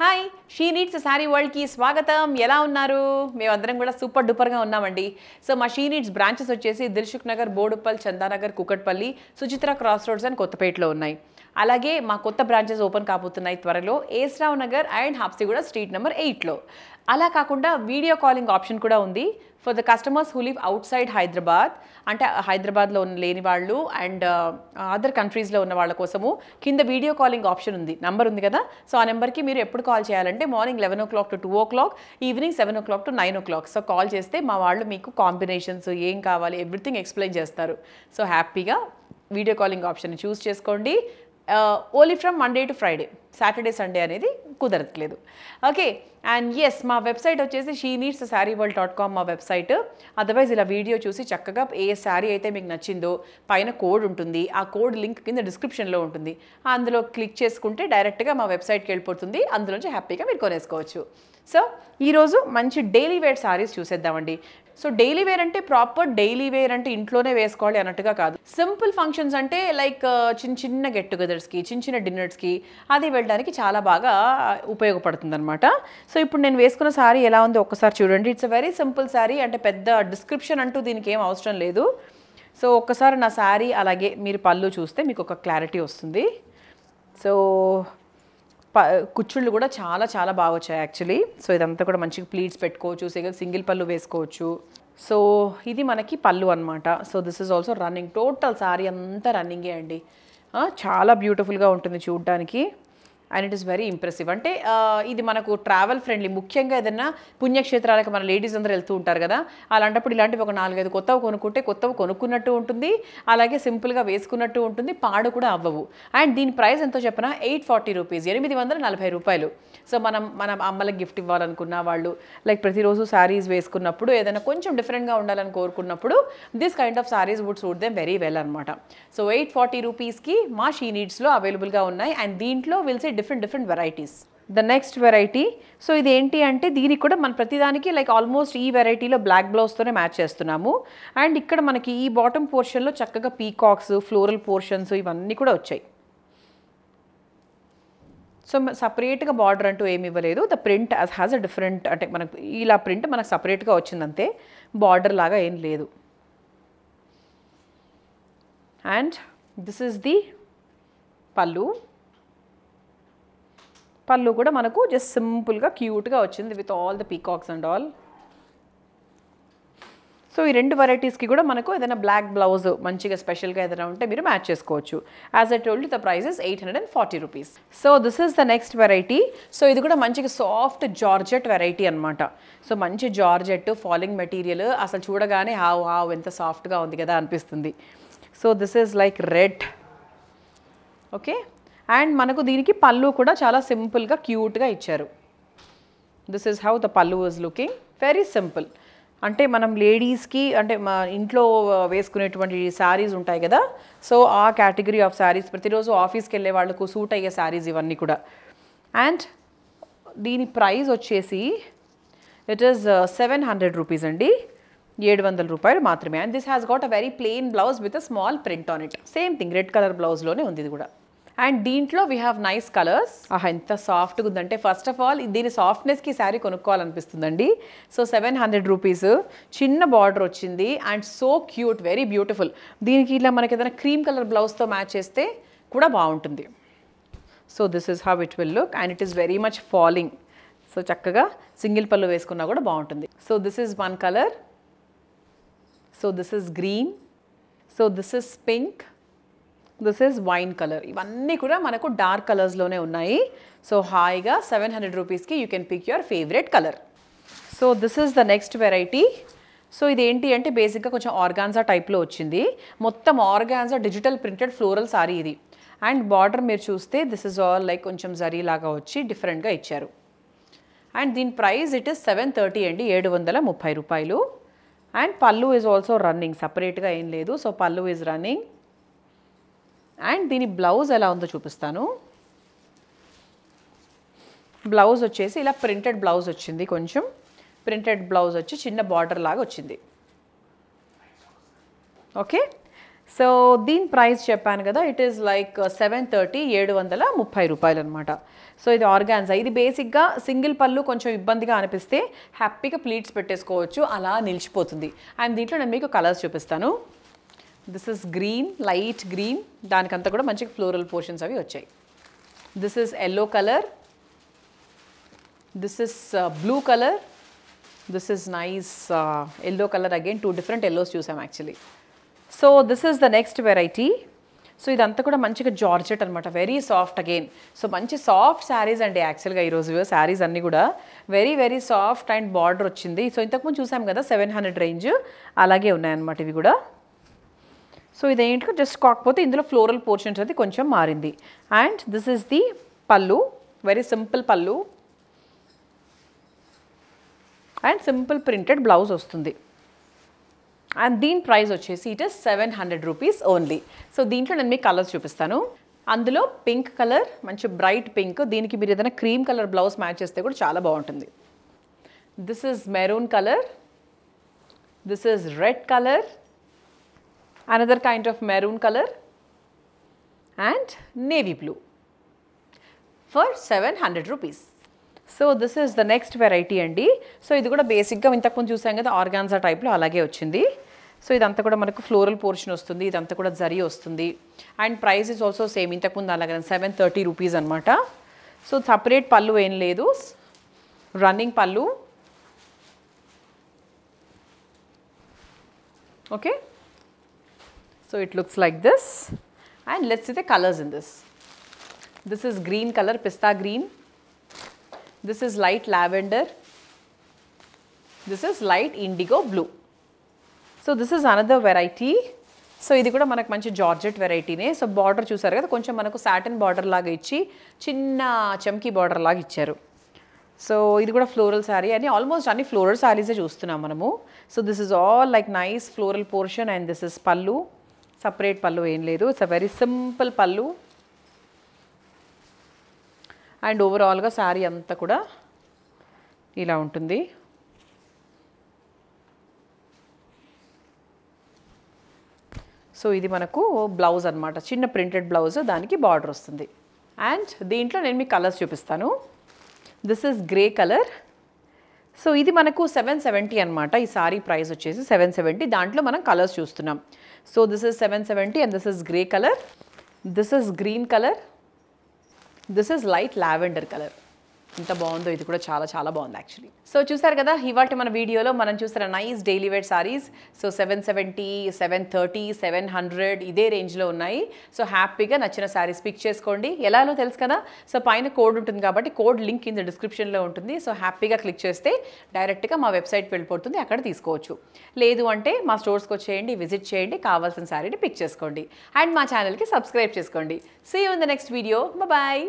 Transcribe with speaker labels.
Speaker 1: Hi She Needs Saree వరల్డ్కి స్వాగతం ఎలా ఉన్నారు మేమందరం కూడా సూపర్ డూపర్గా ఉన్నామండి సో మా షీ నీడ్స్ బ్రాంచెస్ వచ్చేసి Dilsukhnagar Boduppal Chandanagar Kukatpally Suchitra cross roads అని కొత్తపేటలో ఉన్నాయి అలాగే మా కొత్త బ్రాంచెస్ ఓపెన్ కాబోతున్నాయి త్వరలో ఏస్రావ్ నగర్ అండ్ హాప్సిగూడ స్ట్రీట్ నెంబర్ ఎయిట్లో అలా కాకుండా వీడియో కాలింగ్ ఆప్షన్ కూడా ఉంది for the customers who live outside Hyderabad అంటే హైదరాబాద్లో ఉన్న లేని వాళ్ళు అండ్ అదర్ కంట్రీస్లో ఉన్న వాళ్ళ కోసము కింద వీడియో కాలింగ్ ఆప్షన్ ఉంది నెంబర్ ఉంది కదా సో ఆ నెంబర్కి మీరు ఎప్పుడు కాల్ చేయాలంటే morning eleven o'clock to two o'clock evening seven o'clock to nine o'clock so call చేస్తే మా వాళ్ళు మీకు కాంబినేషన్స్ ఏం కావాలి ఎవ్రీథింగ్ ఎక్స్ప్లెయిన్ చేస్తారు సో హ్యాపీగా వీడియో కాలింగ్ ఆప్షన్ చూస్ చేసుకోండి only from Monday to Friday Saturday Sunday అనేది కుదరట్లేదు ఓకే అండ్ ఎస్ మా వెబ్సైట్ వచ్చేసి She Needs sari world dot com మా వెబ్సైట్ అదర్వైజ్ ఇలా వీడియో చూసి చక్కగా ఏ శారీ అయితే మీకు నచ్చిందో పైన కోడ్ ఉంటుంది ఆ కోడ్ లింక్ కింద డిస్క్రిప్షన్లో ఉంటుంది అందులో క్లిక్ చేసుకుంటే డైరెక్ట్గా మా వెబ్సైట్కి వెళ్ళిపోతుంది అందులోంచి హ్యాపీగా మీరు కొనేసుకోవచ్చు సో ఈరోజు మంచి డైలీ వేర్ శారీస్ చూసేద్దామండి సో డైలీ వేర్ అంటే ప్రాపర్ డైలీ వేర్ అంటే ఇంట్లోనే వేసుకోవాలి అన్నట్టుగా కాదు సింపుల్ ఫంక్షన్స్ అంటే లైక్ uh, చిన్న చిన్న గెట్ టుగెదర్స్కి చిన్న చిన్న డిన్నర్స్కి అది వెళ్ళడానికి చాలా బాగా ఉపయోగపడుతుంది అనమాట సో ఇప్పుడు నేను వేసుకున్న శారీ ఎలా ఉందో ఒక్కసారి చూడండి ఇట్స్ వెరీ సింపుల్ శారీ అంటే పెద్ద డిస్క్రిప్షన్ అంటూ దీనికి ఏం అవసరం లేదు సో ఒక్కసారి నా శారీ అలాగే మీరు పళ్ళు చూస్తే మీకు ఒక క్లారిటీ వస్తుంది సో కుచ్చుళ్ళు కూడా చాలా చాలా బాగా వచ్చాయి యాక్చువల్లీ సో ఇదంతా కూడా మంచిగా ప్లీట్స్ పెట్టుకోవచ్చు సింగిల్ పళ్ళు వేసుకోవచ్చు సో ఇది మనకి పళ్ళు అనమాట so this is also running total sari అంతా రన్నింగే అండి చాలా బ్యూటిఫుల్గా ఉంటుంది చూడ్డానికి and it is very impressive అంటే ఇది మనకు ట్రావెల్ ఫ్రెండ్లీ ముఖ్యంగా ఏదైనా పుణ్యక్షేత్రాలకు మన లేడీస్ అందరూ వెళ్తూ ఉంటారు కదా అలాంటప్పుడు ఇలాంటివి ఒక నాలుగైదు కొత్తవి కొనుక్కుంటే కొత్తవి కొనుక్కున్నట్టు ఉంటుంది అలాగే సింపుల్గా వేసుకున్నట్టు ఉంటుంది పాడు కూడా అవ్వవు అండ్ దీని ప్రైస్ ఎంతో చెప్పిన ఎయిట్ ఫార్టీ రూపీస్ ఎనిమిది వందల నలభై రూపాయలు సో మనం మన అమ్మలకు గిఫ్ట్ ఇవ్వాలనుకున్న వాళ్ళు లైక్ ప్రతిరోజు శారీస్ వేసుకున్నప్పుడు ఏదైనా కొంచెం డిఫరెంట్గా ఉండాలని కోరుకున్నప్పుడు this kind of saris would suit them very well అనమాట సో ఎయిట్ ఫార్టీ రూపీస్కి మా షీ నీడ్స్లో అవైలబుల్గా ఉన్నాయి అండ్ దీంట్లో విల్సే different different varieties the next variety so ఇది ఏంటి అంటే దీనికి కూడా మన ప్రతిదానికి లైక్ ఆల్మోస్ట్ ఈ వెరైటీలో బ్లాక్ బ్లౌజ్తోనే మ్యాచ్ చేస్తున్నాము అండ్ ఇక్కడ మనకి ఈ బాటమ్ పోర్షన్లో చక్కగా పీకాక్స్ ఫ్లోరల్ పోర్షన్స్ ఇవన్నీ కూడా వచ్చాయి సో సపరేట్గా బార్డర్ అంటూ ఏమి ఇవ్వలేదు the print as has a different అంటే మనకు ఇలా ప్రింట్ మనకు సపరేట్గా వచ్చిందంతే బార్డర్ లాగా ఏం లేదు అండ్ దిస్ ఈస్ ది పళ్ళు పళ్ళు కూడా మనకు జస్ట్ సింపుల్గా క్యూట్గా వచ్చింది with all the peacocks and all so ఈ రెండు వెరైటీస్కి కూడా మనకు ఏదైనా బ్లాక్ బ్లౌజ్ మంచిగా స్పెషల్గా ఏదైనా ఉంటే మీరు మ్యాచ్ చేసుకోవచ్చు as I told the price is eight hundred and forty rupees so this is the next variety so ఇది కూడా మంచిగా సాఫ్ట్ జార్జెట్ వెరైటీ అనమాట సో మంచి జార్జెట్ ఫాలింగ్ మెటీరియల్ అసలు చూడగానే హావ్ హావ్ ఎంత సాఫ్ట్గా ఉంది కదా అనిపిస్తుంది so this is like red okay and మనకు దీనికి పళ్ళు కూడా చాలా సింపుల్గా క్యూట్గా ఇచ్చారు this is how the pallu was looking very simple అంటే మనం లేడీస్కి అంటే మా ఇంట్లో వేసుకునేటువంటి శారీస్ ఉంటాయి కదా సో ఆ కేటగిరీ ఆఫ్ శారీస్ ప్రతిరోజు ఆఫీస్కి వెళ్ళే వాళ్ళకు సూట్ అయ్యే శారీస్ ఇవన్నీ కూడా అండ్ దీని ప్రైస్ వచ్చేసి it is seven hundred rupees అండి ఏడు వందల రూపాయలు మాత్రమే and this has got a very plain blouse with a small print on it same thing red colour బ్లౌజ్లోనే ఉంది ఇది కూడా అండ్ దీంట్లో వీ హ్యావ్ నైస్ కలర్స్ ఆహా ఎంత సాఫ్ట్గా ఉందంటే ఫస్ట్ ఆఫ్ ఆల్ దీని సాఫ్ట్నెస్కి శారీ కొనుక్కోవాలనిపిస్తుందండి సో సెవెన్ హండ్రెడ్ రూపీస్ చిన్న బార్డర్ వచ్చింది and so cute very beautiful దీనికి ఇలా మనకి ఏదైనా క్రీమ్ కలర్ బ్లౌజ్తో మ్యాచ్ చేస్తే కూడా బాగుంటుంది so this is how it will look and it is very much falling so చక్కగా సింగిల్ పళ్ళు వేసుకున్నా కూడా బాగుంటుంది so this is one colour so this is green so this is pink this is wine colour ఇవన్నీ కూడా మనకు dark కలర్స్లోనే ఉన్నాయి సో హాయిగా సెవెన్ హండ్రెడ్ రూపీస్కి you can pick your favourite colour so this is the next variety so ఇది ఏంటి అంటే బేసిక్గా కొంచెం ఆర్గాన్జా టైప్లో వచ్చింది మొత్తం organza digital printed floral sari ఇది అండ్ బార్డర్ మీరు చూస్తే దిస్ ఇస్ ఆల్ లైక్ కొంచెం జరీ లాగా వచ్చి డిఫరెంట్గా ఇచ్చారు అండ్ దీని price it is seven thirty అండి ఏడు వందల ముప్పై రూపాయలు అండ్ పళ్ళు ఈజ్ ఆల్సో రన్నింగ్ సపరేట్గా ఏం లేదు so pallu is running and దీని బ్లౌజ్ ఎలా ఉందో చూపిస్తాను బ్లౌజ్ వచ్చేసి ఇలా ప్రింటెడ్ బ్లౌజ్ వచ్చింది కొంచెం ప్రింటెడ్ బ్లౌజ్ వచ్చి చిన్న బార్డర్ లాగా వచ్చింది ఓకే సో దీని ప్రైస్ చెప్పాను కదా it is like seven thirty ఏడు వందల ముప్పై రూపాయలు అనమాట సో ఇది ఆర్గాన్జా ఇది బేసిక్గా సింగిల్ పళ్ళు కొంచెం ఇబ్బందిగా అనిపిస్తే హ్యాపీగా ప్లీట్స్ పెట్టేసుకోవచ్చు అలా నిలిచిపోతుంది అండ్ దీంట్లో నేను మీకు కలర్స్ చూపిస్తాను this is green light green దానికంతా కూడా మంచి ఫ్లోరల్ పోర్షన్స్ అవి వచ్చాయి this is yellow colour this is blue colour this is nice yellow colour again two different yellows చూసాం actually so this is the next variety so ఇదంతా కూడా మంచిగా georgette అనమాట వెరీ సాఫ్ట్ అగైన్ సో మంచి soft saris అండి యాక్చువల్గా ఈరోజు శారీస్ అన్నీ కూడా very very soft and border వచ్చింది సో ఇంతకుముందు చూసాం కదా సెవెన్ హండ్రెడ్ రేంజ్ అలాగే ఉన్నాయన్నమాట ఇవి కూడా సో ఇదేంటో జస్ట్ కాకపోతే ఇందులో ఫ్లోరల్ పోర్షన్స్ అది కొంచెం మారింది and this is the pallu very simple pallu and simple printed blouse వస్తుంది అండ్ దీని ప్రైస్ వచ్చేసి it is seven hundred rupees only so దీంట్లో నేను మీకు కలర్స్ చూపిస్తాను అందులో పింక్ కలర్ మంచి బ్రైట్ పింక్ దీనికి మీరు ఏదైనా క్రీమ్ కలర్ బ్లౌజ్ మ్యాచ్ చేస్తే కూడా చాలా బాగుంటుంది this is maroon colour this is red colour another kind of maroon color and navy blue for 700 rupees. So this is the next variety అండి so ఇది కూడా బేసిక్గా ఇంతకుముందు చూసాం కదా ఆర్గాన్జా టైప్లో అలాగే వచ్చింది సో ఇదంతా కూడా మనకు ఫ్లోరల్ పోర్షన్ వస్తుంది ఇదంతా కూడా జరీ వస్తుంది and price is also same ఇంతకుముందు అలాగే సెవెన్ థర్టీ రూపీస్ అనమాట సో సపరేట్ పళ్ళు ఏం లేదు రన్నింగ్ పళ్ళు okay So it looks like this and let's see the colors in this. This is green color, pista green. This is light lavender. This is light indigo blue. So this is another variety so ఇది కూడా మనకు మంచి georgette వెరైటీనే so border చూసారు కదా కొంచెం మనకు Satan border లాగా ఇచ్చి చిన్న చమ్కీ బార్డర్ లాగా ఇచ్చారు సో ఇది కూడా ఫ్లోరల్ శారీ అని ఆల్మోస్ట్ అన్ని ఫ్లోరల్ శారీసే చూస్తున్నాం మనము so this is all like nice floral portion and this is pallu separate పళ్ళు ఏం లేదు it's a very simple pallu and ఓవరాల్గా శారీ అంతా కూడా ఇలా ఉంటుంది సో ఇది మనకు బ్లౌజ్ అనమాట చిన్న ప్రింటెడ్ బ్లౌజ్ దానికి బార్డర్ వస్తుంది అండ్ దీంట్లో నేను మీకు కలర్స్ చూపిస్తాను this is grey colour so ఇది మనకు సెవెన్ సెవెంటీ అనమాట ఈ సారీ ప్రైస్ వచ్చేసి సెవెన్ సెవెంటీ దాంట్లో మనం కలర్స్ చూస్తున్నాం so this is seven seventy and this is grey colour this is green colour this is light lavender colour ఎంత బాగుందో ఇది కూడా చాలా చాలా బాగుంది యాక్చువల్లీ సో చూసారు కదా ఇవాళ మన వీడియోలో మనం చూసిన nice daily wear saris so seven seventy seven thirty seven hundred ఇదే రేంజ్లో ఉన్నాయి సో హ్యాపీగా నచ్చిన శారీస్ పిక్ చేసుకోండి ఎలానో తెలుసు కదా సో పైన కోడ్ ఉంటుంది కాబట్టి కోడ్ లింక్ ఇంత డిస్క్రిప్షన్లో ఉంటుంది సో హ్యాపీగా క్లిక్ చేస్తే డైరెక్ట్గా మా వెబ్సైట్ వెళ్ళిపోతుంది అక్కడ తీసుకోవచ్చు లేదు అంటే మా స్టోర్స్కి వచ్చేయండి విజిట్ చేయండి కావాల్సిన శారీని పిక్ చేసుకోండి అండ్ మా ఛానల్కి సబ్స్క్రైబ్ చేసుకోండి see in the next video bye